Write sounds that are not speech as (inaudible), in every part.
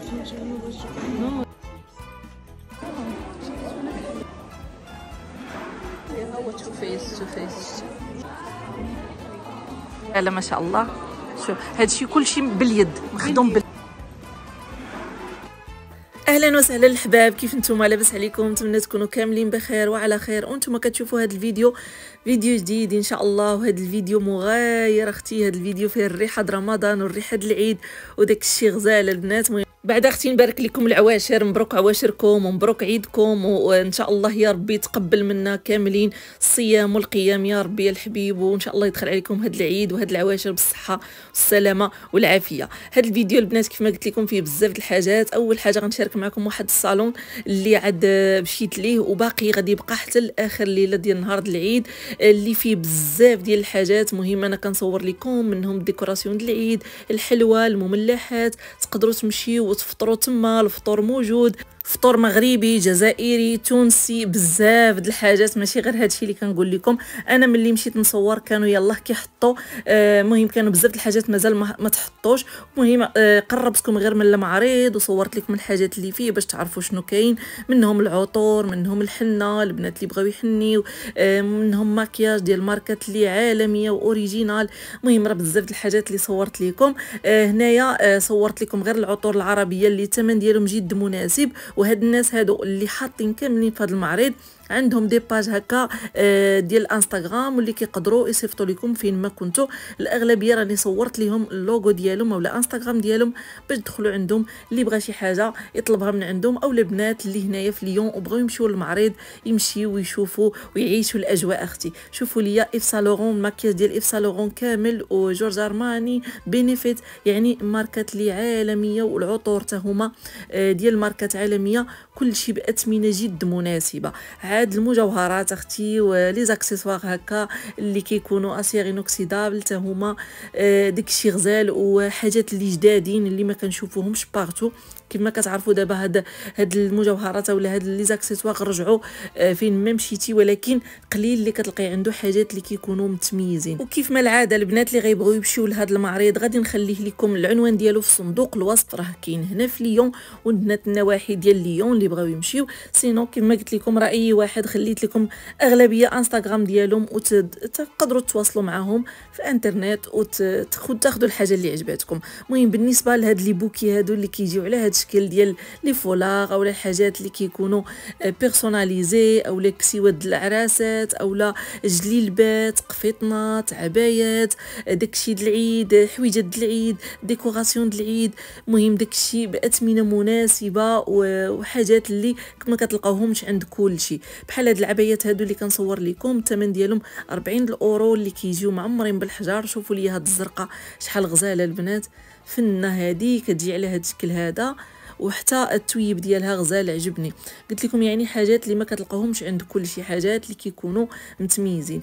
لا ما شاء الله شوف كل شيء باليد مخدوم بال اهلا وسهلا الحباب كيف نتوما لاباس عليكم نتمنى تكونوا كاملين بخير وعلى خير وانتم كتشوفوا هذا الفيديو فيديو جديد ان شاء الله وهذا الفيديو مغاير اختي هذا الفيديو فيه الريحه د رمضان والريحه د العيد وداك الشيء غزال البنات مهم بعد اختي نبارك لكم العواشر مبروك عواشركم ومبروك عيدكم وان شاء الله يا ربي يتقبل منا كاملين الصيام والقيام يا ربي يا الحبيب وان شاء الله يدخل عليكم هاد العيد وهذا العواشر بالصحه والسلامه والعافيه هاد الفيديو البنات كيف ما قلت لكم فيه بزاف الحاجات اول حاجه غنشارك معكم واحد الصالون اللي عاد مشيت ليه وباقي غادي يبقى حتى لاخر ليله ديال نهار العيد اللي فيه بزاف ديال الحاجات مهمه انا كنصور لكم منهم ديكوراسيون ديال العيد الحلوى المملحات تقدروا تمشيو وتفطروا تما الفطور موجود فطور مغربي جزائري تونسي بزاف د الحاجات ماشي غير هادشي اللي كنقول لكم انا ملي مشيت نصور كانوا يلاه كيحطوا آه كانوا بزاف د الحاجات مازال ما, ما تحطوش المهم آه قربتكم غير من المعرض وصورت لكم الحاجات اللي فيه باش تعرفوا شنو كاين منهم العطور منهم الحنه البنات اللي بغاو يحنيو آه منهم ماكياج ديال ماركات اللي عالميه واوريجينال المهم راه بزاف د الحاجات اللي صورت لكم آه هنايا آه صورت لكم غير العطور العربيه اللي الثمن ديالهم جد مناسب وهاد الناس هادو اللي حاطين كاملين في هذا المعرض عندهم دي باج هكا آه، ديال انستغرام واللي كيقدروا يصيفطوا لكم فين ما كنتوا الاغلبيه راني صورت لهم اللوغو ديالهم ولا انستغرام ديالهم باش تدخلوا عندهم اللي بغى شي حاجه يطلبها من عندهم او البنات اللي هنايا في ليون وبغاو يمشيو للمعرض يمشيو ويشوفوا ويعيشوا الاجواء اختي شوفوا ليا اف سالورون الماكياج ديال اف سالورون كامل وجورج ارماني بينيفيت يعني ماركات لي عالميه والعطور حتى هما آه، ديال ماركات عالميه كلشي باثمنه جد مناسبه عاد المجوهرات اختي ولي زاكسيسوار هكا اللي كيكونوا اسيغ انوكسيدابل حتى هما آه، داكشي غزال وحاجات اللي جدادين اللي ما كنشوفوهمش بارتو كما كتعرفوا دابا هاد هاد المجوهرات ولا هاد لي زاكسيسوار رجعوا آه، فين ما مشيتي ولكن قليل اللي كتلقاي عنده حاجات اللي كيكونوا متميزين وكيف ما العاده البنات اللي غيبغيو يمشيو لهاد المعرض غادي نخليه لكم العنوان ديالو في صندوق الوصف راه كاين هنا في ليون وبنات النواحي ديال ليون اللي بغاو يمشيو سينو كما قلت لكم راه اي واحد خليت لكم اغلبيه انستغرام ديالهم وتقدروا تتواصلوا معاهم في انترنت وتاخذوا الحاجه اللي عجباتكم المهم بالنسبه لهاد لي بوكي هادو اللي كيجيو على هاد التشكيل ديال لي فولاغ اولا الحاجات اللي كيكونوا بيرسوناليزي اولا كسيوات العراسات اولا جليلبات قفيطنات عبايات آه، داكشي د العيد آه، حويجات ديال العيد ديكوراسيون د العيد مهم داكشي باثمنه مناسبه وحاجات اللي ما كتلقاوهمش عند كلشي بحال هاد العبايات هادو اللي كنصور لكم الثمن ديالهم 40 الاورو اللي كيجيو معمرين بالحجار شوفوا لي هاد الزرقاء شحال غزاله البنات فنه هذه كتجي على هذا الشكل هذا وحتى التويب ديالها غزال عجبني قلت لكم يعني حاجات اللي ما كتلقاهمش عند كل شي حاجات اللي كيكونوا متميزين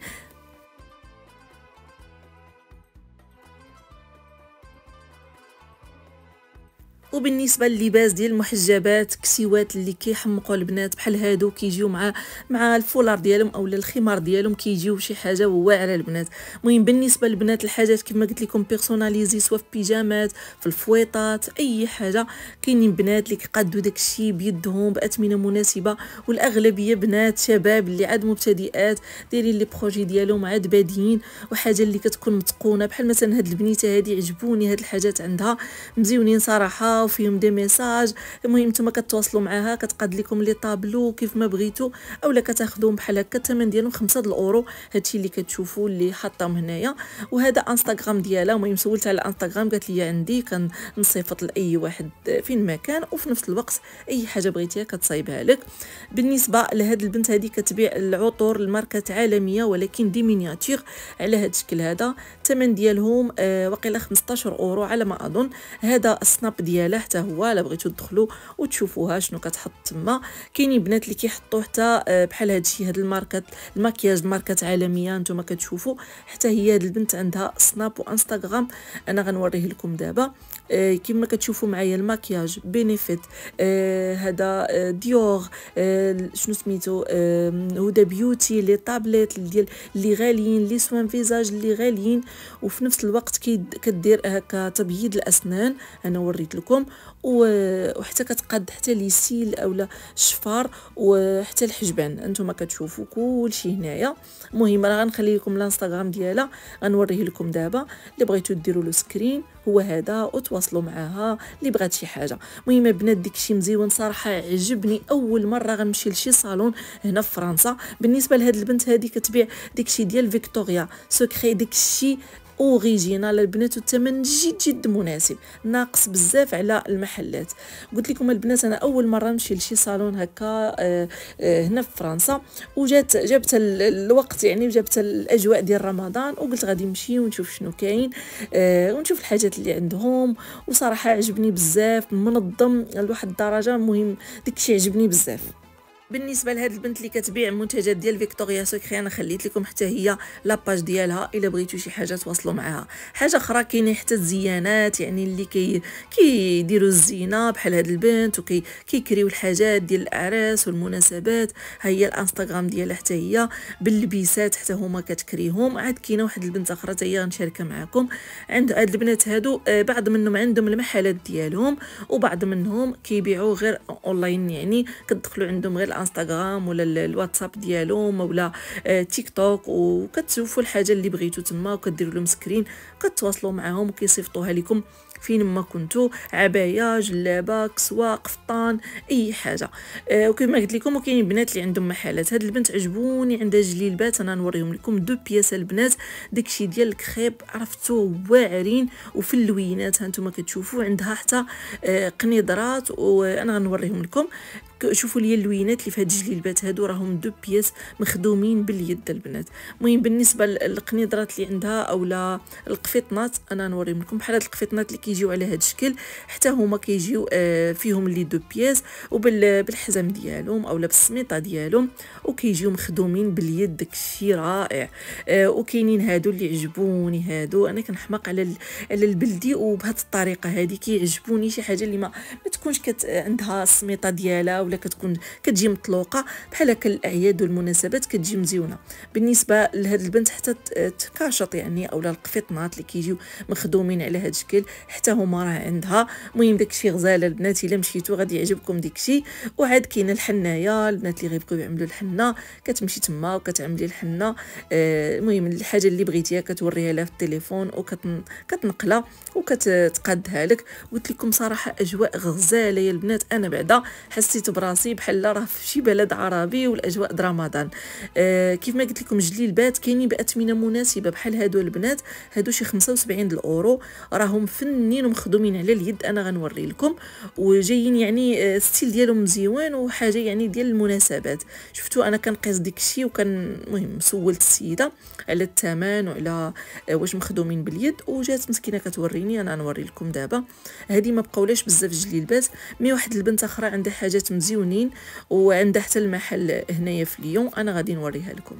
وبالنسبه للباس ديال المحجبات كسيوات اللي كيحمقوا البنات بحال هادو كيجيو مع مع الفولار ديالهم اولا الخمار ديالهم كيجيو شي حاجه واعره البنات المهم بالنسبه للبنات الحاجات كما قلت لكم بيرسوناليزي سواء في بيجامات في الفويطات اي حاجه كاينين بنات اللي كيقادوا داكشي بيدهم باثمنه مناسبه والاغلبيه بنات شباب اللي عاد مبتدئات دايرين لي بروجي ديالهم عاد باديين وحاجه اللي كتكون متقونه بحال مثلا هاد البنيته هادي عجبوني هاد الحاجات عندها مزيونين صراحه وفيهم دي ميساج المهم نتوما كتواصلوا معاها كتقاد لكم لي طابلو كيف ما بغيتو اولا كتاخذوهم بحال هكا الثمن ديالهم 5 الاورو هادشي اللي كتشوفوا اللي حاطهم هنايا وهذا انستغرام ديالها المهم سولت على الانستغرام قالت لي عندي كنصيفط لاي واحد فين ما كان وفي نفس الوقت اي حاجه بغيتيها كتصايبها لك بالنسبه لهاد البنت هذه كتبيع العطور الماركات عالميه ولكن دي مينياتير على هاد الشكل هذا الثمن ديالهم آه وقيلا 15 اورو على ما اظن هذا السناب ديال ديالها حتى هو الا بغيتو تدخلوا وتشوفوها شنو كتحط تما كاينين بنات اللي كيحطوا حتى آه، بحال هادشي هاد الماركات الماكياج ماركات عالميه نتوما كتشوفوا حتى هي هاد البنت عندها سناب وانستغرام انا غنوريه لكم دابا آه، كما كتشوفوا معايا الماكياج بينيفيت آه، هذا ديور شنو سميتو هدى بيوتي لي طابليت ديال اللي غاليين لي سوان فيزاج اللي غاليين وفي نفس الوقت كدير هكا تبييض الاسنان انا وريت لكم لهم وحتى كتقاد حتى ليسيل اولا الشفار وحتى الحجبان انتم كتشوفوا كل شيء هنايا المهم راه غنخلي لكم الانستغرام ديالها غنوريه لكم دابا اللي بغيتو ديروا له سكرين هو هذا وتواصلوا معاها اللي بغات شي حاجه المهم البنات داكشي مزيون صراحه عجبني اول مره غنمشي لشي صالون هنا في فرنسا بالنسبه لهاد البنت هذه كتبيع داكشي ديال فيكتوريا سكري داكشي اوريجينال البنات والثمن جد جد مناسب ناقص بزاف على المحلات قلت لكم البنات انا اول مره نمشي لشي صالون هكا آه، آه، هنا في فرنسا وجات جابت الوقت يعني وجابت الاجواء ديال رمضان وقلت غادي نمشي ونشوف شنو كاين آه، ونشوف الحاجات اللي عندهم وصراحه عجبني بزاف منظم لواحد الدرجه مهم داكشي عجبني بزاف بالنسبه لهاد البنت اللي كتبيع المنتجات ديال فيكتوريا سكري انا خليت لكم حتى هي لاباج ديالها الا بغيتو شي حاجه تواصلوا معاها حاجه اخرى كاينين حتى الزيانات يعني اللي كي كيديروا الزينه بحال هاد البنت وكيكريو كيكريو الحاجات ديال الاعراس والمناسبات ها هي الانستغرام ديالها حتى هي باللبسات حتى هما كتكريهم عاد كاينه واحد البنت اخرى حتى هي غنشاركها معكم عند هاد البنات هادو آه، بعض منهم عندهم المحلات ديالهم وبعض منهم كيبيعوا غير اونلاين يعني كتدخلوا عندهم غير الانستغرام ولا الواتساب ديالهم ولا آه، تيك توك وكتشوفوا الحاجه اللي بغيتو تما وكديروا لهم سكرين كتواصلوا معاهم وكيصيفطوها لكم فين ما كنتو عبايه جلابه كسوه قفطان اي حاجه أه وكما قلت لكم وكاين بنات اللي عندهم محلات هاد البنت عجبوني عندها جليلبات انا نوريهم لكم دو بياس البنات داكشي ديال الكريب عرفتو واعرين وفي اللوينات هانتوما كتشوفوا عندها حتى أه قنيدرات وانا آه، غنوريهم لكم شوفوا لي اللوينات اللي في هاد الجليبات هادو راهم دو بياس مخدومين باليد البنات المهم بالنسبه للقنيدرات اللي عندها اولا القفيطنات انا نوريهم لكم بحال هاد القفيطنات اللي كيجيو على هاد الشكل حتى هما كيجيو آه، فيهم لي دو بياس وبالحزام ديالهم اولا بالسميطه ديالهم وكيجيو مخدومين باليد داكشي رائع آه، وكاينين هادو اللي عجبوني هادو انا كنحماق على على البلدي وبهاد الطريقه هادي كيعجبوني شي حاجه اللي ما, ما تكونش كت عندها السميطه ديالها ولا كتكون كتجي مطلوقه بحال هكا الاعياد والمناسبات كتجي مزيونه بالنسبه لهاد البنت حتى تكاشط يعني اولا القفطنات اللي كيجيو مخدومين على هاد الشكل حتى هما راه عندها المهم داكشي غزاله البنات الا مشيتو غادي يعجبكم داكشي وعاد كاينه الحنايه البنات اللي غيبقاو يعملوا الحنه كتمشي تما وكتعملي الحنه آه، المهم الحاجه اللي بغيتيها كتوريها لها في التليفون وكتنقلها وكتقادها لك قلت لكم صراحه اجواء غزاله يا البنات انا بعدا حسيت براسي بحال راه في شي بلد عربي والاجواء رمضان آه كيف ما قلت لكم بات كاينين باثمنه مناسبه بحال هادو البنات هادو شي 75 الاورو راهم فنين ومخدومين على اليد انا غنوري لكم وجايين يعني الستيل آه، ديالهم مزيوان وحاجه يعني ديال المناسبات شفتوا انا كنقيس ديك الشيء وكان المهم سولت السيده على الثمن وعلى آه، واش مخدومين باليد وجات مسكينه كتوريني انا نوري لكم دابا هذه ما بقاولاش بزاف بات مي واحد البنت اخرى عندها حاجات مزيوان مزيونين وعندها حتى المحل هنايا في ليون انا غادي نوريها لكم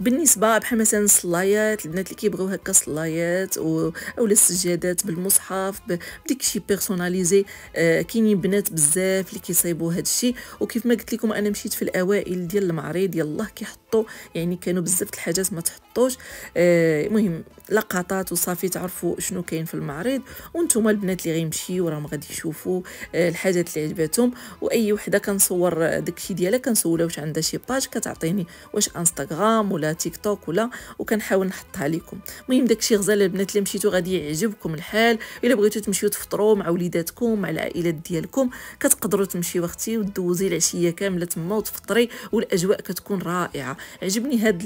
بالنسبه بحال مثلا الصلايات البنات اللي كيبغيو هكا الصلايات اولا السجادات بالمصحف بديك شي بيرسوناليزي آه كاينين بنات بزاف اللي كيصايبوا هذا الشيء وكيف ما قلت لكم انا مشيت في الاوائل ديال المعرض يلاه كيحطوا يعني كانوا بزاف الحاجات ما تحطوش آه، المهم آه لقطات وصافي تعرفوا شنو كاين في المعرض وانتم البنات اللي غيمشيو راهم غادي يشوفوا آه الحاجات اللي عجبتهم واي وحده كنصور داكشي ديالها كنسولها واش عندها شي باج كتعطيني واش انستغرام ولا تيك توك ولا وكنحاول نحطها لكم المهم داكشي غزال البنات اللي مشيتو غادي يعجبكم الحال الا بغيتو تمشيو تفطروا مع وليداتكم مع العائلات ديالكم كتقدروا تمشيو اختي ودوزي العشيه كامله تما وتفطري والاجواء كتكون رائعه عجبني هاد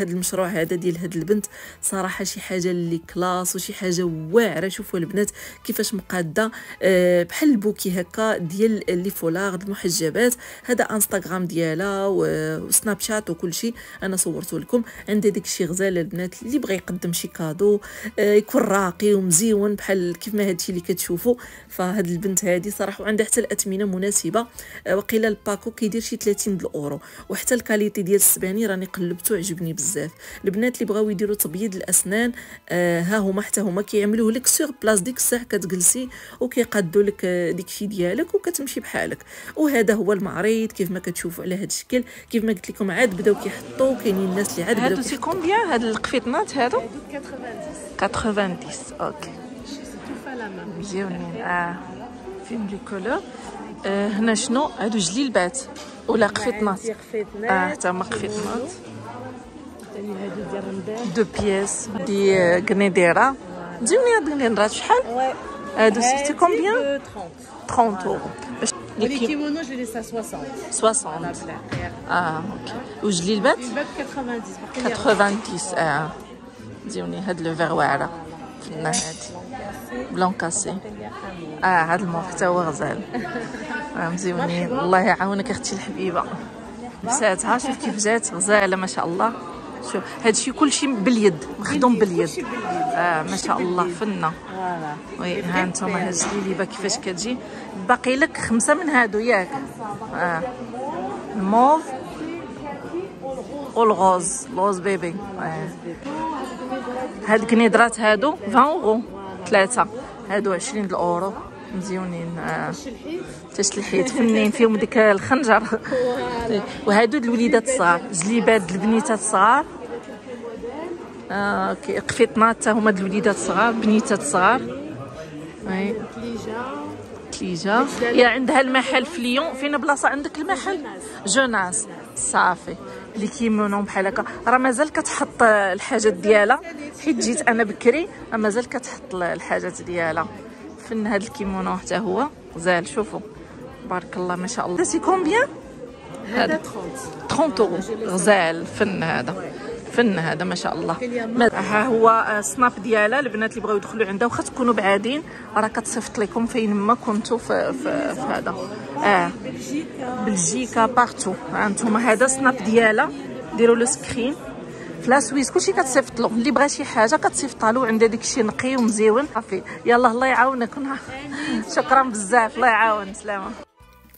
هاد المشروع هذا ديال هاد البنت صراحه شي حاجه اللي كلاس وشي حاجه واعره شوفوا البنات كيفاش مقاده أه بحال البوكي هكا ديال لي فولار المحجبات هذا انستغرام ديالها وسناب شات وكل شيء انا صورته قلت لكم عندها ديك شي غزال البنات اللي بغى يقدم شي كادو آه، يكون راقي ومزيون بحال كيف ما هادشي اللي كتشوفوا فهاد البنت هادي صراحه عندها حتى الاثمنه مناسبه آه، وقيل الباكو كيدير شي 30 الاورو وحتى الكاليتي ديال السباني راني قلبته عجبني بزاف البنات اللي بغاو يديروا تبييض الاسنان آه، ها هما حتى هما كيعملوه لك سور بلاص ديك الساعه كتجلسي وكيقادوا لك داكشي ديالك وكتمشي بحالك وهذا هو المعرض كيف ما كتشوفوا على هذا الشكل كيف ما قلت لكم عاد بداو كيحطوا كاينين الناس اللي عاد هادو سي كومبيان هاد القفيطنات هادو 90 90 اوكي مزيونين اه فين لي كولور آه هنا شنو هادو جليلبات ولا قفيطنات اه حتى هما قفيطنات دو بيس دي قنيديره آه، مزيونين هاد القنيدرات شحال هادو سيتي كومبيان 30 30 اورو Les kimonos, je les laisse à 60. 60. اه اوكي وجليبات جليبات 90 90 اه ديوني هاد لو فيغ واعره فنا هادي بلون كاسي اه هاد المو حتى هو غزال راه الله يعاونك اختي الحبيبه لبساتها شوف كيف جات غزاله ما شاء الله شوف كل شيء باليد مخدوم باليد اه ما شاء الله فنه وي ها نتوما هاز الليبه كيفاش كتجي باقي لك خمسه من هادو ياك اه الموف والغوز الغوز بيبي آه. هاد كنيدرات هادو 20 اورو ثلاثه هادو 20 الاورو مزيونين آه، تشلحيت فنين فيهم ديك الخنجر وهادو الوليدات الصغار جليبات البنيتات الصغار آه قفيطنات حتى هما الوليدات الصغار بنيتات الصغار اي تليجة يا عندها المحل في ليون فين بلاصه عندك المحل جوناس صافي اللي كيمونهم بحال هكا راه مازال كتحط الحاجات ديالها حيت جيت انا بكري راه مازال كتحط الحاجات ديالها فن هذا الكيمونو حتى هو غزال شوفوا بارك الله ما شاء الله سي كومبيان هذا 30 اورو غزال فن هذا فن هذا ما شاء الله ها هو السناب آه، ديالها البنات اللي بغاو يدخلوا عندها واخا تكونوا بعادين راه كتصيفط لكم فين ما كنتوا في, في, في هذا اه بلجيكا بارتو ها انتم هذا السناب ديالها ديروا له سكرين في لاسويس كلشي كتصيفط له اللي بغى شي حاجه كتصيفط له عندها داكشي نقي ومزيون صافي يلا الله يعاونك (laughs) شكرا بزاف الله يعاون سلامه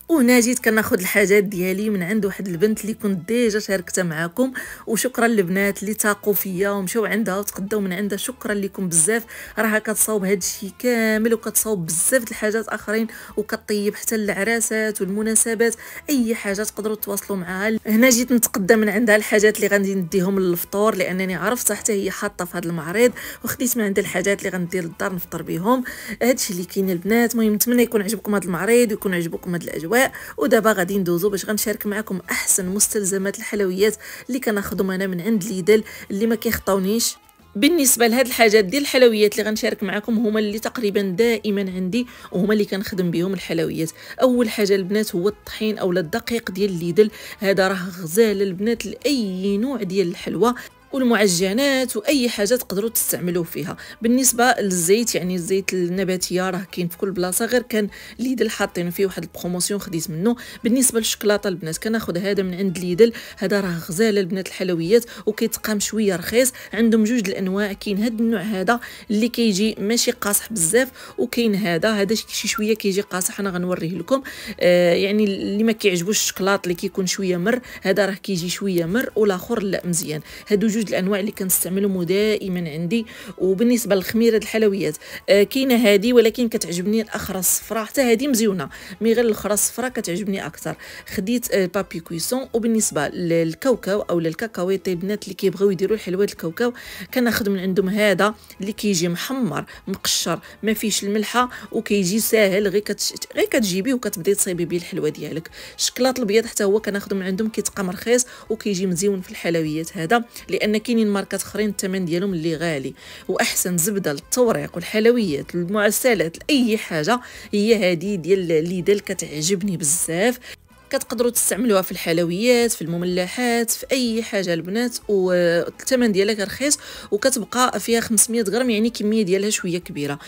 وهنا جيت كناخذ الحاجات ديالي من عند واحد البنت اللي كنت ديجا شاركتها معكم وشكرا للبنات اللي تاقوا فيا ومشاو عندها وتقداو من عندها شكرا لكم بزاف راها كتصاوب هذا الشيء كامل وكتصاوب بزاف د الحاجات اخرين وكطيب حتى العراسات والمناسبات اي حاجه تقدروا تواصلوا معها هنا جيت نتقدم من عندها الحاجات اللي غادي نديهم للفطور لانني عرفت حتى هي حاطه في هذا المعرض وخديت من عندها الحاجات اللي غندير للدار نفطر بهم هادشي اللي كاين البنات المهم نتمنى يكون عجبكم هذا المعرض ويكون عجبكم هاد الاجواء ودابا غادي ندوزو باش غنشارك معكم احسن مستلزمات الحلويات اللي كناخذهم انا من عند ليدل اللي ما كيخطاونيش بالنسبه لهاد الحاجات ديال الحلويات اللي غنشارك معكم هما اللي تقريبا دائما عندي وهما اللي كنخدم بهم الحلويات اول حاجه البنات هو الطحين اولا الدقيق ديال ليدل هذا راه غزال البنات لاي نوع ديال الحلوى والمعجنات واي حاجه تقدروا تستعملوه فيها بالنسبه للزيت يعني الزيت النباتيه راه كاين في كل بلاصه غير كان ليدل حاطين فيه واحد البروموسيون خديت منه بالنسبه للشوكولاته البنات كناخذ هذا من عند ليدل هذا راه غزاله البنات الحلويات وكيتقام شويه رخيص عندهم جوج الانواع كاين هذا النوع هذا اللي كيجي ماشي قاصح بزاف وكاين هذا هذا شي شويه كيجي قاصح انا غنوريه لكم آه يعني اللي ما كيعجبوش الشكلاط اللي كيكون شويه مر هذا راه كيجي شويه مر والاخر لا مزيان هادو جوج جوج الانواع اللي كنستعملهم دائما عندي وبالنسبه للخميره الحلويات آه، كاينه هذه ولكن كتعجبني الاخرى الصفراء حتى هذه مزيونه مي غير الاخرى الصفراء كتعجبني اكثر خديت آه، بابي كويسون وبالنسبه للكاوكاو او للكاكاويتي البنات اللي كيبغيو يديروا حلويات الكاوكاو كناخذ من عندهم هذا اللي كيجي محمر مقشر ما فيش الملحه وكيجي ساهل غير كتش... غير كتجيبيه وكتبداي تصايبي به الحلوه ديالك الشكلاط الابيض حتى هو كناخذ من عندهم كيتقام رخيص وكيجي مزيون في الحلويات هذا لان لان كاينين ماركات اخرين الثمن ديالهم اللي غالي واحسن زبده للتوريق والحلويات المعسلات لاي حاجه هي هذه ديال ليدل كتعجبني بزاف كتقدروا تستعملوها في الحلويات في المملحات في اي حاجه البنات والثمن ديالها رخيص وكتبقى فيها 500 غرام يعني كميه ديالها شويه كبيره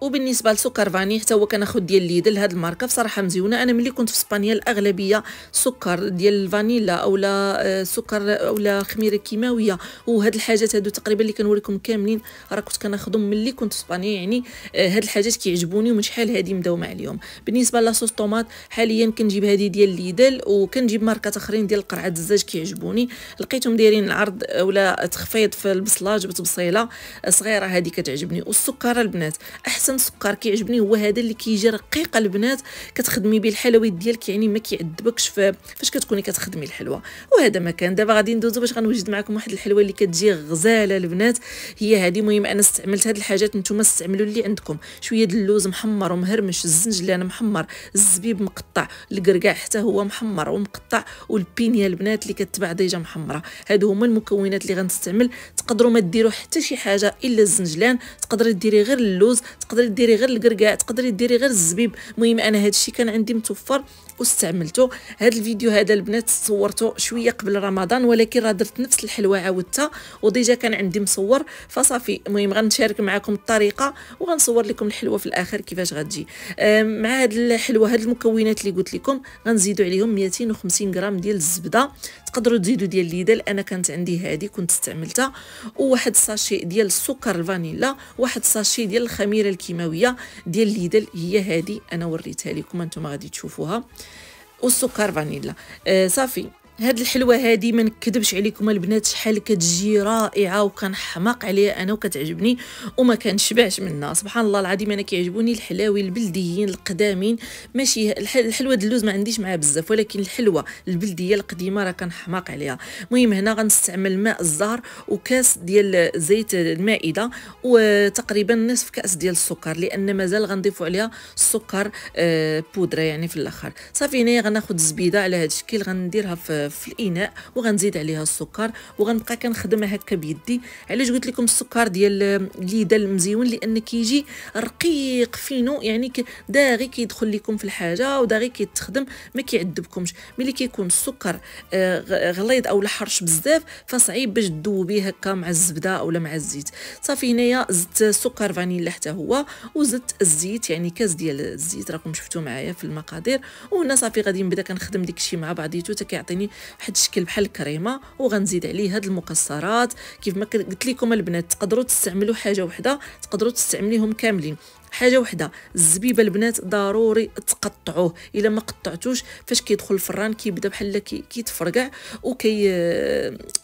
وبالنسبه لسكر فاني حتى هو كناخذ ديال ليدل هاد الماركه بصراحه مزيونه انا ملي كنت في اسبانيا الاغلبيه سكر ديال الفانيلا اولا آه، سكر اولا خميره كيماويه وهاد الحاجات هادو تقريبا اللي كنوريكم كاملين راه كنت كناخذهم ملي كنت في اسبانيا يعني آه، هاد الحاجات كيعجبوني ومن شحال هادي مداومه عليهم بالنسبه لاصوص طوماط حاليا كنجيب هادي ديال ليدل وكنجيب ماركات اخرين ديال قرعه الزاج كيعجبوني لقيتهم دايرين العرض اولا تخفيض في البصلاج بتبصيله آه، صغيره هادي كتعجبني والسكر البنات احسن احسن سكر كيعجبني هو هذا اللي كيجي رقيق البنات كتخدمي به الحلويات ديالك يعني ما كيعذبكش فاش كتكوني كتخدمي الحلوه وهذا ما كان دابا غادي ندوزو باش غنوجد معكم واحد الحلوه اللي كتجي غزاله البنات هي هذه مهم انا استعملت هذه الحاجات نتوما استعملوا اللي عندكم شويه د اللوز محمر ومهرمش الزنجلان محمر الزبيب مقطع الكركاع حتى هو محمر ومقطع والبينيا البنات اللي كتباع ديجا محمره هادو هما المكونات اللي غنستعمل تقدروا ما ديروا حتى شي حاجه الا الزنجلان تقدري ديري غير اللوز تقدر تقدري ديري غير الكركاع تقدري ديري غير الزبيب المهم انا هذا الشيء كان عندي متوفر واستعملته هذا الفيديو هذا البنات صورته شويه قبل رمضان ولكن راه درت نفس الحلوه عاودتها وديجا كان عندي مصور فصافي المهم غنشارك معكم الطريقه وغنصور لكم الحلوه في الاخر كيفاش غتجي مع هاد الحلوه هاد المكونات اللي قلت لكم غنزيدوا عليهم 250 غرام ديال الزبده تقدروا تزيدوا ديال ليدل انا كانت عندي هذه كنت استعملتها وواحد ساشي ديال السكر الفانيلا واحد ساشي ديال الخميره الكيماويه ديال ليدل هي هذه انا وريتها لكم انتم غادي تشوفوها والسكر فانيلا آه صافي هاد الحلوه هادي ما نكذبش عليكم البنات شحال كتجي رائعه وكنحماق عليها انا وكتعجبني وما كنشبعش منها سبحان الله العظيم انا كيعجبوني الحلاوي البلديين القدامين ماشي الحلوه اللوز ما عنديش معها بزاف ولكن الحلوه البلديه القديمه راه كنحماق عليها المهم هنا غنستعمل ماء الزهر وكاس ديال زيت المائده وتقريبا نصف كاس ديال السكر لان مازال غنضيفوا عليها السكر آه، بودره يعني في الاخر صافي هنايا غناخذ الزبيده على هذا الشكل غنديرها في في الاناء وغنزيد عليها السكر وغنبقى كنخدمها هكا بيدي علاش قلت لكم السكر ديال الليده المزيون لان كيجي رقيق فينو يعني داغي كيدخل لكم في الحاجه وداغي كيتخدم ما كيعذبكمش ملي كيكون السكر آه، غليظ او الحرش بزاف فصعيب باش تذوبيه هكا مع الزبده اولا مع الزيت صافي هنايا زدت سكر فانيلا حتى هو وزدت الزيت يعني كاس ديال الزيت راكم شفتو معايا في المقادير وهنا صافي غادي نبدا كنخدم الشيء مع بعضيتو حتى كيعطيني واحد الشكل بحال الكريمه وغنزيد عليه هاد المكسرات كيف ما قلت لكم البنات تقدروا تستعملوا حاجه وحده تقدروا تستعمليهم كاملين حاجه وحده الزبيبه البنات ضروري تقطعوه الا ما قطعتوش فاش كيدخل الفران كيبدا بحال كيتفرقع وكي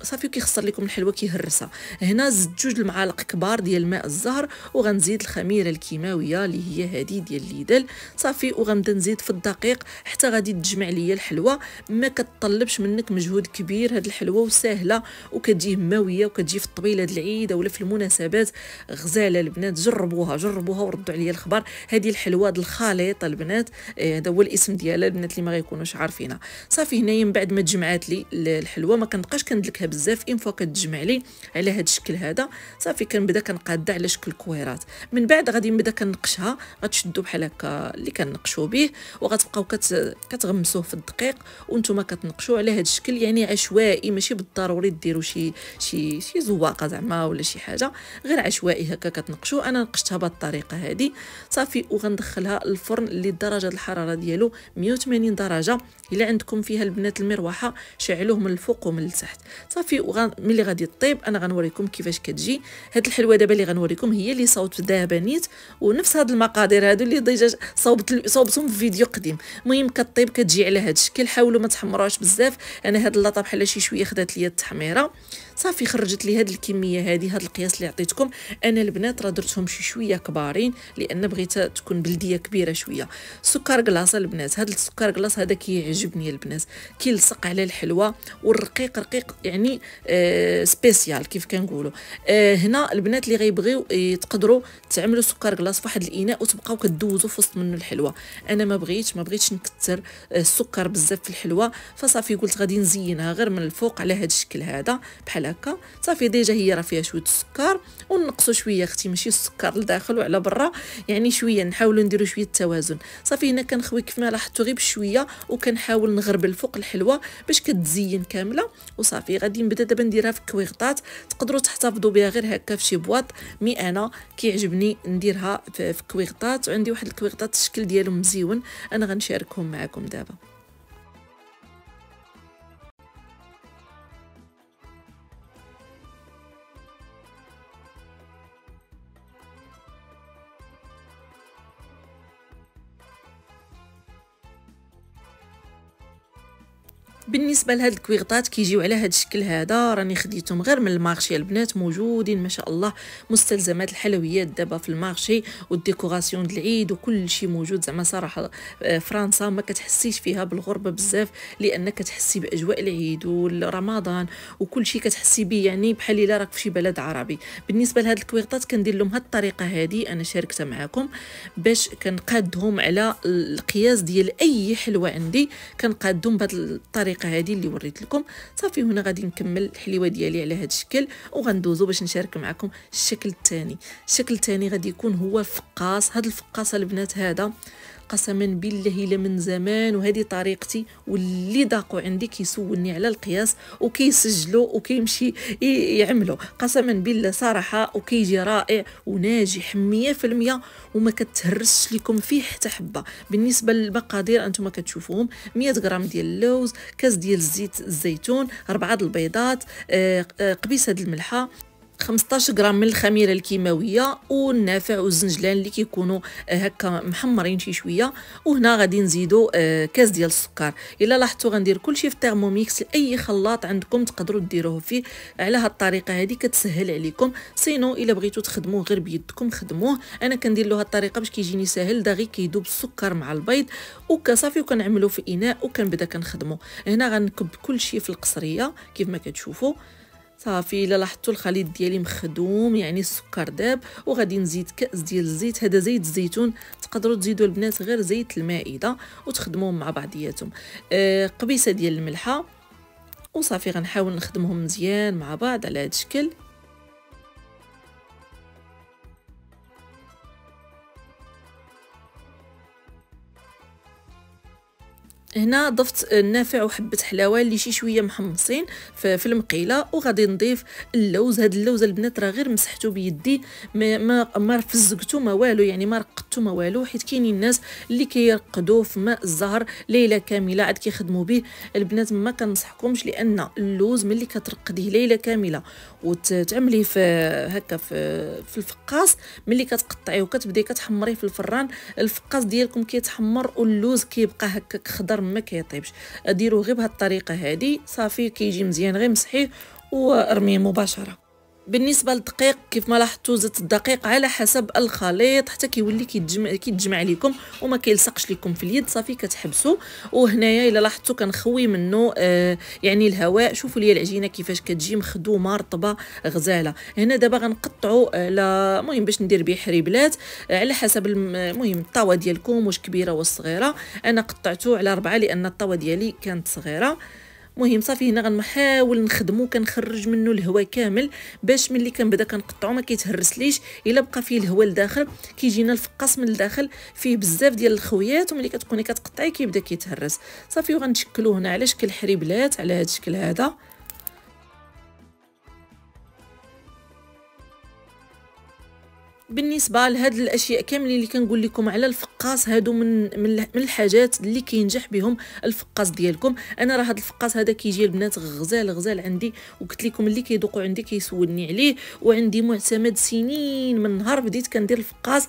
صافي وكيخسر لكم الحلوه كيهرسها هنا زدت جوج المعالق كبار ديال ماء الزهر وغنزيد الخميره الكيماويه اللي هي هذه ديال ليدل صافي وغنبدا نزيد في الدقيق حتى غادي تجمع ليا الحلوه ما كتطلبش منك مجهود كبير هاد الحلوه وسهله وكتجي ماويه وكتجي في الطبيله هاد العيد ولا في المناسبات غزاله البنات جربوها جربوها وردوا عليا الخبر هذه الحلوه هاد الخليط البنات آه، هذا هو الاسم ديالها البنات اللي ما غيكونوش عارفينها صافي هنايا من بعد ما تجمعات لي الحلوه ما كنبقاش كندلكها بزاف ان فوا كتجمع لي على هاد الشكل هذا صافي كنبدا كنقادها على شكل كويرات من بعد غادي نبدا كنقشها غتشدوا بحال هكا اللي كنقشوا به وغتبقاو كتغمسوه في الدقيق وانتم كتنقشوا على هذا الشكل يعني عشوائي ماشي بالضروري ديروا شي شي شي زواقه زعما ولا شي حاجه غير عشوائي هكا كتنقشو انا نقشتها بهذه الطريقه هذه صافي وغندخلها الفرن اللي درجه الحراره ديالو 180 درجه الا عندكم فيها البنات المروحه شعلوه من الفوق ومن التحت صافي وغن... ملي غادي طيب انا غنوريكم كيفاش كتجي هاد الحلوه دابا اللي غنوريكم هي اللي صوبت دابا نيت ونفس هاد المقادير هادو اللي ديجا صوبت صوبتهم في فيديو قديم المهم كطيب كتجي على هاد الشكل حاولوا ما تحمروهاش بزاف بزاف انا هاد اللطه بحال شي شويه خدات ليا التحميره صافي خرجت لي هاد الكميه هادي هاد القياس اللي عطيتكم انا البنات راه درتهم شي شويه كبارين لان بغيت تكون بلديه كبيره شويه سكر كلاص البنات هاد السكر كلاص هذا كيعجبني البنات كيلصق على الحلوى والرقيق رقيق يعني آه سبيسيال كيف كنقولوا آه هنا البنات اللي غيبغيو تقدروا تعملوا سكر كلاص فواحد الاناء وتبقاو كدوزوا في وسط منه الحلوى انا ما بغيتش ما بغيتش نكثر آه، السكر بزاف في الحلوى فصافي قلت غادي نزينها غير من الفوق على هذا الشكل هذا بحال بحال هكا صافي ديجا هي راه فيها شويه السكر ونقصوا شويه اختي ماشي السكر لداخل وعلى برا يعني شويه نحاولوا نديروا شويه التوازن صافي هنا كنخوي كيف ما لاحظتوا غير بشويه وكنحاول نغربل فوق الحلوه باش كتزين كامله وصافي غادي نبدا دابا نديرها في كويغطات تقدروا تحتفظوا بها غير هكا في شي بواط مي انا كيعجبني نديرها في كويغطات وعندي واحد الكويغطات الشكل ديالهم مزيون انا غنشاركهم معكم دابا بالنسبه لهاد الكويغطات كيجيو على هاد الشكل هذا راني خديتهم غير من المارشي البنات موجودين ما شاء الله مستلزمات الحلويات دابا في المارشي والديكوراسيون ديال العيد وكل شيء موجود زعما صراحه آه، فرنسا ما كتحسيش فيها بالغربه بزاف لان كتحسي باجواء العيد والرمضان وكل شيء كتحسي به يعني بحال الا راك في شي بلد عربي بالنسبه لهاد الكويغطات كندير لهم هاد الطريقه هادي انا شاركتها معكم باش كنقادهم على القياس ديال اي حلوه عندي كنقادهم بهاد الطريقه الطريقه هذه اللي وريت لكم صافي هنا غادي نكمل الحليوه ديالي على هذا الشكل وغندوزو باش نشارك معكم الشكل الثاني الشكل الثاني غادي يكون هو فقاص هذا الفقاصه البنات هذا قسما بالله الا من زمان وهذه طريقتي واللي ضاقوا عندي كيسولني على القياس وكيسجلوا وكيمشي يعملوا قسما بالله صراحه وكيجي رائع وناجح 100% وما كتهرسش لكم فيه حتى حبه بالنسبه للمقادير انتم كتشوفوهم 100 غرام ديال اللوز كاس ديال زيت الزيتون ربعه البيضات آه، آه، قبيصه الملحه 15 غرام من الخميره الكيماويه والنافع والزنجلان اللي كيكونوا آه، هكا محمرين شي شويه وهنا غادي نزيدوا آه، كاس ديال السكر الا لاحظتوا غندير كلشي في الترموميكس اي خلاط عندكم تقدروا ديروه فيه على هاد الطريقه هذه كتسهل عليكم سينو الا بغيتوا تخدموه غير بيدكم خدموه انا كندير له هاد الطريقه باش كيجيني ساهل دغيا كيدوب السكر مع البيض وكصافي وكنعملو في اناء وكنبدا كنخدمو هنا غنكب كلشي في القصريه كيف ما كتشوفوا صافي الا لاحظتوا الخليط ديالي مخدوم يعني السكر داب وغادي نزيد كاس ديال الزيت هذا زيت الزيتون تقدروا تزيدوا البنات غير زيت المائده وتخدموهم مع بعضياتهم آه قبيسه ديال الملحه وصافي غنحاول نخدمهم مزيان مع بعض على هذا الشكل هنا ضفت النافع وحبه حلاوه اللي شي شويه محمصين في المقيله وغادي نضيف اللوز هاد اللوز البنات راه غير مسحته بيدي ما ما, ما فزقته ما والو يعني ما رقدته ما والو حيت كاينين الناس اللي كيرقدو في ماء الزهر ليله كامله عاد كيخدموا به البنات ما كنصحكمش لان اللوز ملي كترقديه ليله كامله وتعمليه في هكا في, في الفقاس ملي كتقطعيه وكتبداي كتحمريه في الفران الفقاص ديالكم كيتحمر واللوز كيبقى هكاك خضر الفرن ما كيطيبش ديروا غير بهالطريقه هذه صافي كيجي مزيان غير مسحيه وارميه مباشره بالنسبه للدقيق كيف ما لاحظتوا زدت الدقيق على حسب الخليط حتى كيولي كيتجمع كيتجمع لكم وما كيلصقش لكم في اليد صافي كتحبسوا وهنايا الا لاحظتوا كنخوي منه آه يعني الهواء شوفوا لي العجينه كيفاش كتجي مخدومه رطبه غزاله هنا دابا غنقطعوا آه، على المهم باش ندير به حريبلات آه، على حسب المهم آه، الطاوه ديالكم واش كبيره واش صغيره انا قطعته على ربعه لان الطاوه ديالي كانت صغيره مهم صافي هنا غنحاول نخدمو كنخرج منه الهواء كامل باش ملي كنبدا كنقطعو ما كيتهرسليش الا بقى فيه الهواء لداخل كيجينا الفقاس من الداخل فيه بزاف ديال الخويات وملي كتكوني كتقطعي كيبدا كيتهرس صافي وغنشكلو هنا على شكل حريبلات على هذا الشكل هذا بالنسبه لهاد الاشياء كاملين اللي كنقول لكم على الفقاص هادو من من, من الحاجات اللي كينجح بهم الفقاص ديالكم انا راه هاد الفقاص هذا كيجي البنات غزال غزال عندي وقلت لكم اللي كيدوقوا عندي كيسولني عليه وعندي معتمد سنين من نهار بديت كندير الفقاص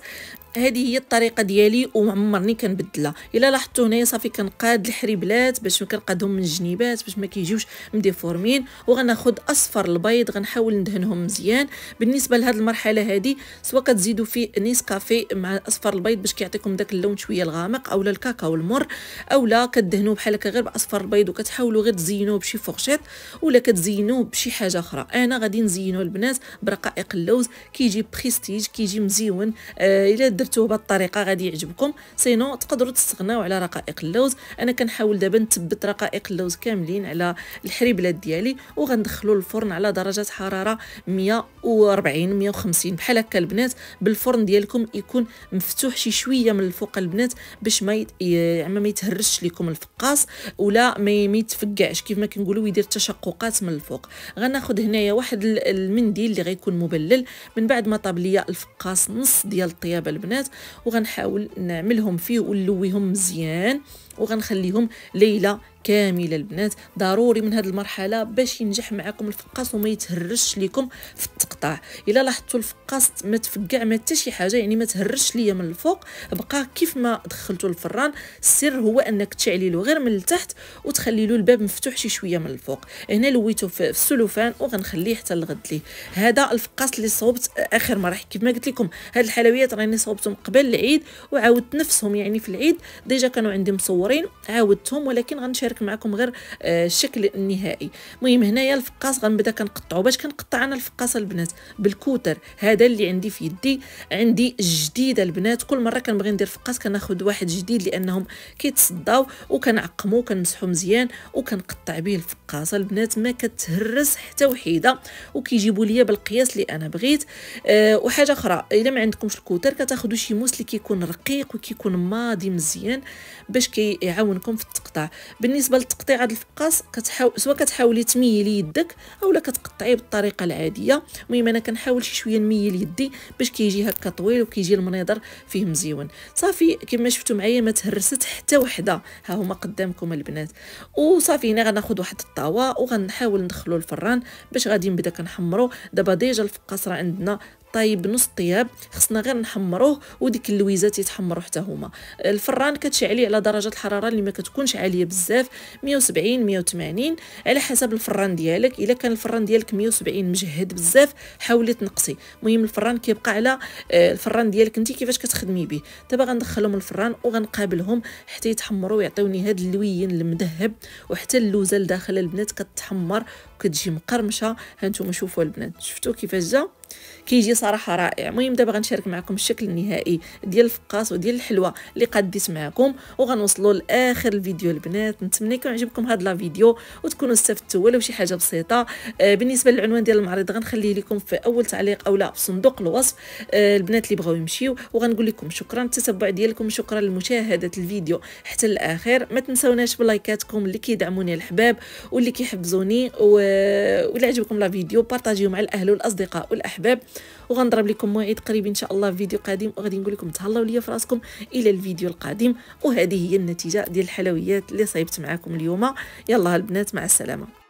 هذه هي الطريقه ديالي وعمرني كنبدلها الا لاحظتوا هنايا صافي كنقاد الحريبلات باش كنقادهم من الجنيبات باش ما كيجيوش مديفورمين وغناخد اصفر البيض غنحاول ندهنهم مزيان بالنسبه لهاد المرحله هذه سواء كتزيدوا فيه نيسكافي مع اصفر البيض باش كيعطيكم داك اللون شويه الغامق اولا الكاكاو المر اولا كدهنوه بحال هكا غير باصفر البيض وكتحاولوا غير تزينوه بشي فورشيط ولا كتزينوه بشي حاجه اخرى انا غادي نزينوه البنات برقائق اللوز كيجي بريستيج كيجي مزيون آه الا درتوه بهذه الطريقه غادي يعجبكم سينو تقدروا تستغناو على رقائق اللوز انا كنحاول دابا نثبت رقائق اللوز كاملين على الحريبلات ديالي وغندخلو الفرن على درجه حراره 140 150 بحال هكا البنات بالفرن ديالكم يكون مفتوح شي شويه من الفوق البنات باش ما يت... ما يتهرش لكم الفقاص ولا ما يتفقعش كيف ما كنقولوا يدير تشققات من الفوق غناخذ هنايا واحد المنديل اللي غيكون مبلل من بعد ما طاب ليا الفقاص نص ديال الطيابه البنات البنات وغنحاول نعملهم فيه ونلويهم مزيان وغنخليهم ليله كامله البنات ضروري من هذه المرحله باش ينجح معكم الفقاس وما يتهرش لكم في التقطاع الا لاحظتوا الفقاس ما تفقع ما حتى شي حاجه يعني ما تهرش ليا من الفوق بقى كيف ما دخلتوا الفران السر هو انك تعليلو غير من التحت وتخليلو الباب مفتوح شي شويه من الفوق هنا لويتو في السلوفان وغنخليه حتى الغد ليه هذا الفقاس اللي صوبت اخر مره كيف ما قلت لكم هاد الحلويات راني صوبتهم قبل العيد وعاودت نفسهم يعني في العيد ديجا كانوا عندي مصورين عاودتهم ولكن غنشارك نشارك معكم غير آه، الشكل النهائي المهم هنايا الفقاص غنبدا كنقطعو باش كنقطع انا الفقاصه البنات بالكوتر هذا اللي عندي في يدي عندي الجديده البنات كل مره كنبغي ندير فقاص كناخذ واحد جديد لانهم كيتصداو وكنعقمو كنمسحو مزيان وكنقطع به الفقاصه البنات ما كتهرس حتى وحيده وكيجيبوا ليا بالقياس اللي انا بغيت أه وحاجه اخرى الا ما عندكمش الكوتر كتاخذوا شي موس اللي كيكون رقيق وكيكون ماضي مزيان باش كيعاونكم في التقطاع بالنسبه بالنسبه لتقطيع هذا الفقاص كتحاول سواء كتحاولي تميلي يدك اولا كتقطعيه بالطريقه العاديه المهم انا كنحاول شي شويه نميل يدي باش كيجي هكا طويل وكيجي المنيضر فيه مزيون صافي كما شفتوا معايا ما تهرست حتى وحده ها هما قدامكم البنات وصافي هنا غناخذ واحد الطاوه وغنحاول ندخلو الفران باش غادي نبدا كنحمرو دابا ديجا الفقاص راه عندنا طايب نص طياب خصنا غير نحمروه وديك اللويزات يتحمروا حتى هما الفران كتشعلي على درجه الحراره اللي ما كتكونش عاليه بزاف 170 180 على حسب الفران ديالك الا كان الفران ديالك 170 مجهد بزاف حاولي تنقصي المهم الفران كيبقى على آه، الفران ديالك انت كيفاش كتخدمي به دابا غندخلهم الفران وغنقابلهم حتى يتحمروا ويعطيوني هذا اللوين المذهب وحتى اللوزه لداخل البنات كتحمر كتجي مقرمشه هانتوما شوفوا البنات شفتوا كيفاش جا كيجي صراحه رائع المهم دابا غنشارك معكم الشكل النهائي ديال الفقاس وديال الحلوه اللي قديت معكم وغنوصلوا لاخر الفيديو البنات نتمنى يكون عجبكم هاد لا فيديو وتكونوا استفدتوا ولو شي حاجه بسيطه آه بالنسبه للعنوان ديال المعرض غنخليه لكم في اول تعليق اولا في صندوق الوصف آه البنات اللي بغاو يمشيو وغنقول لكم شكرا للتتبع ديالكم شكرا لمشاهده الفيديو حتى الاخر ما تنساوناش بلايكاتكم اللي كيدعموني الحباب واللي كيحفزوني و آه، ولا عجبكم لا فيديو بارطاجيو مع الاهل والاصدقاء والاحباب وغنضرب لكم موعد قريب ان شاء الله في فيديو قادم وغادي نقول لكم تهلاو ليا في راسكم الى الفيديو القادم وهذه هي النتيجه ديال الحلويات اللي صايبت معكم اليوم يلا البنات مع السلامه